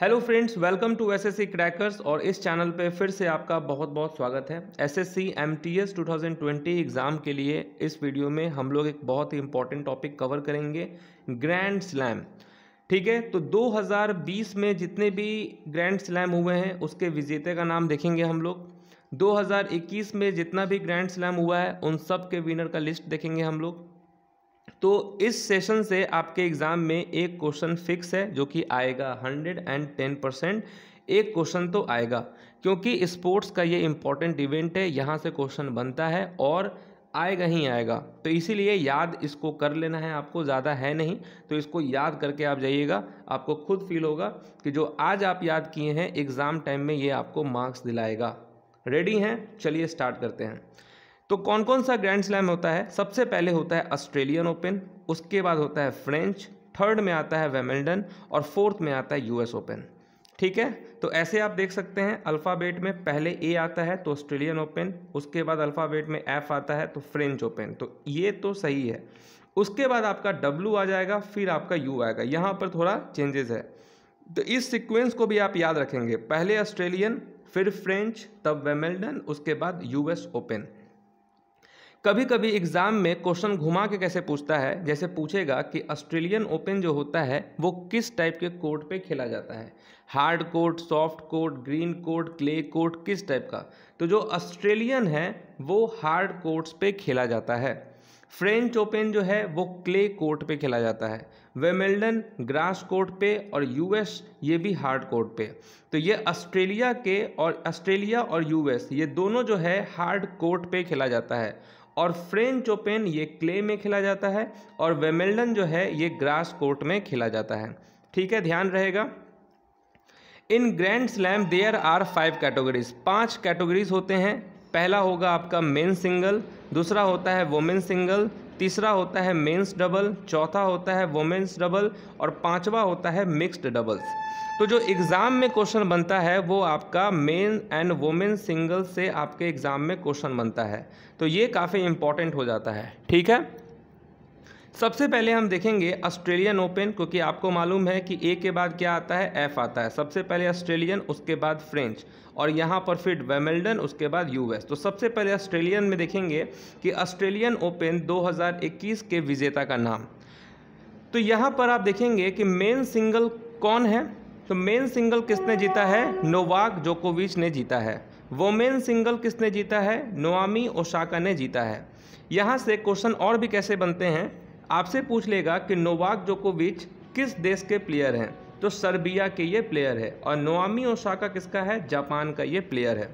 hello friends welcome to SSC crackers और इस channel पे फिर से आपका बहुत बहुत स्वागत है एसएससी एमटीएस 2020 एग्ज़ाम के लिए इस वीडियो में हम लोग एक बहुत ही इंपॉर्टेंट टॉपिक कवर करेंगे ग्रैंड स्लैम ठीक है तो 2020 में जितने भी ग्रैंड स्लैम हुए हैं उसके विजेता का नाम देखेंगे हम लोग 2021 में जितना भी ग्रैंड स्लैम हुआ है उन सब के विनर का लिस्ट देखेंगे हम लोग तो इस सेशन से आपके एग्ज़ाम में एक क्वेश्चन फिक्स है जो कि आएगा हंड्रेड एंड टेन परसेंट एक क्वेश्चन तो आएगा क्योंकि स्पोर्ट्स का ये इम्पॉर्टेंट इवेंट है यहाँ से क्वेश्चन बनता है और आएगा ही आएगा तो इसीलिए याद इसको कर लेना है आपको ज़्यादा है नहीं तो इसको याद करके आप जाइएगा आपको खुद फील होगा कि जो आज आप याद किए हैं एग्ज़ाम टाइम में ये आपको मार्क्स दिलाएगा रेडी हैं चलिए स्टार्ट करते हैं तो कौन कौन सा ग्रैंड स्लैम होता है सबसे पहले होता है ऑस्ट्रेलियन ओपन उसके बाद होता है फ्रेंच थर्ड में आता है वेमिल्डन और फोर्थ में आता है यूएस ओपन ठीक है तो ऐसे आप देख सकते हैं अल्फ़ाबेट में पहले ए आता है तो ऑस्ट्रेलियन ओपन उसके बाद अल्फ़ाबेट में एफ़ आता है तो फ्रेंच ओपन तो ये तो सही है उसके बाद आपका डब्ल्यू आ जाएगा फिर आपका यू आएगा यहाँ पर थोड़ा चेंजेस है तो इस सीक्वेंस को भी आप याद रखेंगे पहले ऑस्ट्रेलियन फिर फ्रेंच तब वेमिल्डन उसके बाद यूएस ओपन कभी कभी एग्ज़ाम में क्वेश्चन घुमा के कैसे पूछता है जैसे पूछेगा कि ऑस्ट्रेलियन ओपन जो होता है वो किस टाइप के कोर्ट पे खेला जाता है hard court soft court green court clay court किस टाइप का तो जो ऑस्ट्रेलियन है वो हार्ड कोर्ट्स पे खेला जाता है फ्रेंच ओपन जो है वो क्ले कोर्ट पे खेला जाता है वेमेल्डन ग्रास कोर्ट पे और यूएस ये भी हार्ड कोर्ट पे तो ये ऑस्ट्रेलिया के और ऑस्ट्रेलिया और यूएस ये दोनों जो है हार्ड कोर्ट पे खेला जाता है और फ्रेंच ओपन ये क्ले में खेला जाता है और वेमेल्डन जो है ये ग्रास कोर्ट में खेला जाता है ठीक है ध्यान रहेगा इन grand slam there are five categories पांच कैटेगरीज होते हैं पहला होगा आपका मेन सिंगल दूसरा होता है वोमेन सिंगल तीसरा होता है मेंस डबल चौथा होता है वोमेंस डबल और पांचवा होता है मिक्स्ड डबल्स तो जो एग्ज़ाम में क्वेश्चन बनता है वो आपका मेन एंड वोमेन सिंगल से आपके एग्ज़ाम में क्वेश्चन बनता है तो ये काफ़ी इंपॉर्टेंट हो जाता है ठीक है सबसे पहले हम देखेंगे ऑस्ट्रेलियन ओपन क्योंकि आपको मालूम है कि ए के बाद क्या आता है एफ आता है सबसे पहले ऑस्ट्रेलियन उसके बाद फ्रेंच और यहाँ पर फिर वेमल्डन उसके बाद यूएस तो सबसे पहले ऑस्ट्रेलियन में देखेंगे कि ऑस्ट्रेलियन ओपन 2021 के विजेता का नाम तो यहाँ पर आप देखेंगे कि मेन सिंगल कौन है तो मेन सिंगल किसने जीता है नोवाक जोकोविच ने जीता है वोमेन सिंगल किसने जीता है नोआमी ओशाका ने जीता है यहाँ से क्वेश्चन और भी कैसे बनते हैं आपसे पूछ लेगा कि नोवाक जोकोविच किस देश के प्लेयर हैं तो सर्बिया के ये प्लेयर है और नोआमी ओसाका किसका है जापान का ये प्लेयर है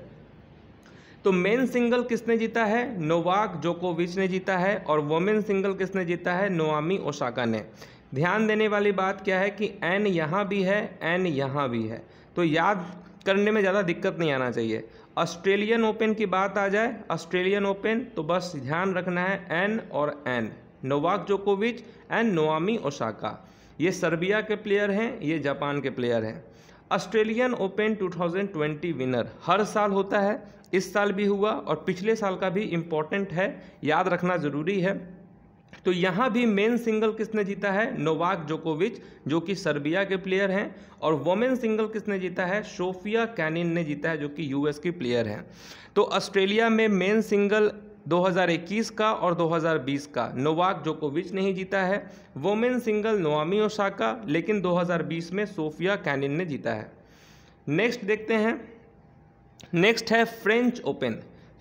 तो मेन सिंगल किसने जीता है नोवाक जोकोविच ने जीता है और वोमेन सिंगल किसने जीता है नोआमी ओसाका ने ध्यान देने वाली बात क्या है कि एन यहाँ भी है एन यहाँ भी है तो याद करने में ज़्यादा दिक्कत नहीं आना चाहिए ऑस्ट्रेलियन ओपन की बात आ जाए ऑस्ट्रेलियन ओपन तो बस ध्यान रखना है एन और एन नोवाक जोकोविच एंड नोआमी ओसाका ये सर्बिया के प्लेयर हैं ये जापान के प्लेयर हैं ऑस्ट्रेलियन ओपन 2020 विनर हर साल होता है इस साल भी हुआ और पिछले साल का भी इम्पोर्टेंट है याद रखना ज़रूरी है तो यहाँ भी मेन सिंगल किसने जीता है नोवाक जोकोविच जो कि सर्बिया के प्लेयर हैं और वोमेन सिंगल किसने जीता है सोफिया कैनिन ने जीता है जो कि यूएस की प्लेयर हैं तो ऑस्ट्रेलिया में मेन सिंगल 2021 का और 2020 का नोवाक जोकोविच नहीं जीता है वोमेन सिंगल नोआमी ओसाका लेकिन 2020 में सोफिया कैनिन ने जीता है नेक्स्ट देखते हैं नेक्स्ट है फ्रेंच ओपन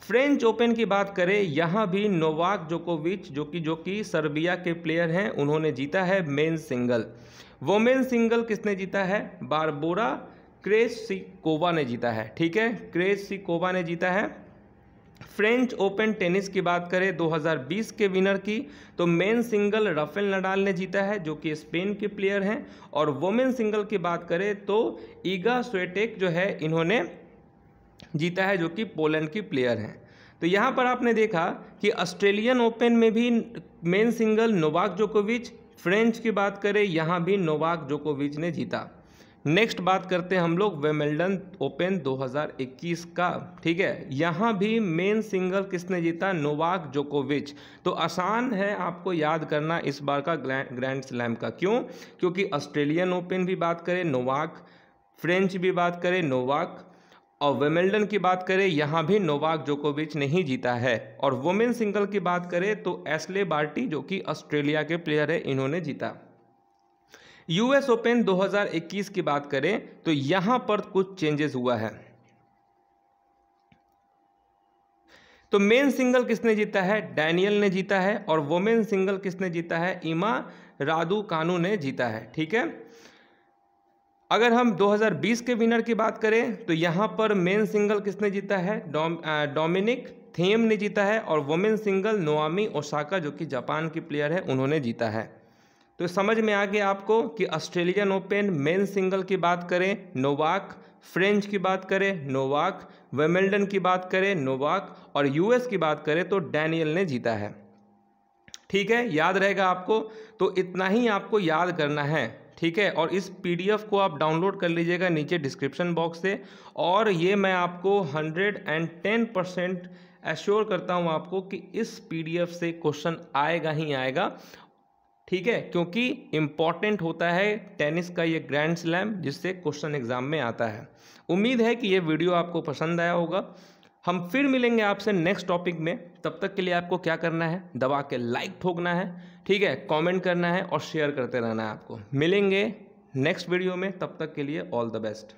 फ्रेंच ओपन की बात करें यहाँ भी नोवाक जोकोविच जो कि जो कि सर्बिया के प्लेयर हैं उन्होंने जीता है मेन सिंगल वोमेन सिंगल किसने जीता है बारबोरा क्रेस क्रेसिकोवा ने जीता है ठीक है क्रेसिकोवा ने जीता है फ्रेंच ओपन टेनिस की बात करें 2020 के विनर की तो मेन सिंगल राफेल नडाल ने जीता है जो कि स्पेन के प्लेयर हैं और वोमेन सिंगल की बात करें तो ईगा स्वेटेक जो है इन्होंने जीता है जो कि पोलैंड की प्लेयर हैं तो यहाँ पर आपने देखा कि ऑस्ट्रेलियन ओपन में भी मेन सिंगल नोवाक जोकोविच फ्रेंच की बात करें यहाँ भी नोवाक जोकोविच ने जीता नेक्स्ट बात करते हैं हम लोग वेमेल्डन ओपन 2021 का ठीक है यहाँ भी मेन सिंगल किसने जीता नोवाक जोकोविच तो आसान है आपको याद करना इस बार का ग्रैंड स्लैम का क्यों क्योंकि ऑस्ट्रेलियन ओपन भी बात करें नोवाक फ्रेंच भी बात करें नोवाक और वेमेल्डन की बात करें यहाँ भी नोवाक जोकोविच नहीं जीता है और वुमेन सिंगल की बात करें तो एसले बार्टी जो कि ऑस्ट्रेलिया के प्लेयर है इन्होंने जीता यूएस ओपन 2021 की बात करें तो यहां पर कुछ चेंजेस हुआ है तो मेन सिंगल किसने जीता है डैनियल ने जीता है और वोमेन सिंगल किसने जीता है इमा रादू कानू ने जीता है ठीक है अगर हम 2020 के विनर की बात करें तो यहां पर मेन सिंगल किसने जीता है डोमिनिक थेम ने जीता है और वोमेन सिंगल नोआमी ओसाका जो कि जापान की प्लेयर है उन्होंने जीता है तो समझ में आ गया आपको कि ऑस्ट्रेलियन ओपन मेन सिंगल की बात करें नोवाक फ्रेंच की बात करें नोवाक वेमेल्डन की बात करें नोवाक और यूएस की बात करें तो डैनियल ने जीता है ठीक है याद रहेगा आपको तो इतना ही आपको याद करना है ठीक है और इस पीडीएफ को आप डाउनलोड कर लीजिएगा नीचे डिस्क्रिप्शन बॉक्स से और ये मैं आपको hundred and ten percent assure करता हूँ आपको कि इस पीडीएफ से क्वेश्चन आएगा ही आएगा ठीक है क्योंकि इम्पॉर्टेंट होता है टेनिस का ये ग्रैंड स्लैम जिससे क्वेश्चन एग्जाम में आता है उम्मीद है कि ये वीडियो आपको पसंद आया होगा हम फिर मिलेंगे आपसे नेक्स्ट टॉपिक में तब तक के लिए आपको क्या करना है दबा के लाइक ठोकना है ठीक है कमेंट करना है और शेयर करते रहना है आपको मिलेंगे नेक्स्ट वीडियो में तब तक के लिए ऑल द बेस्ट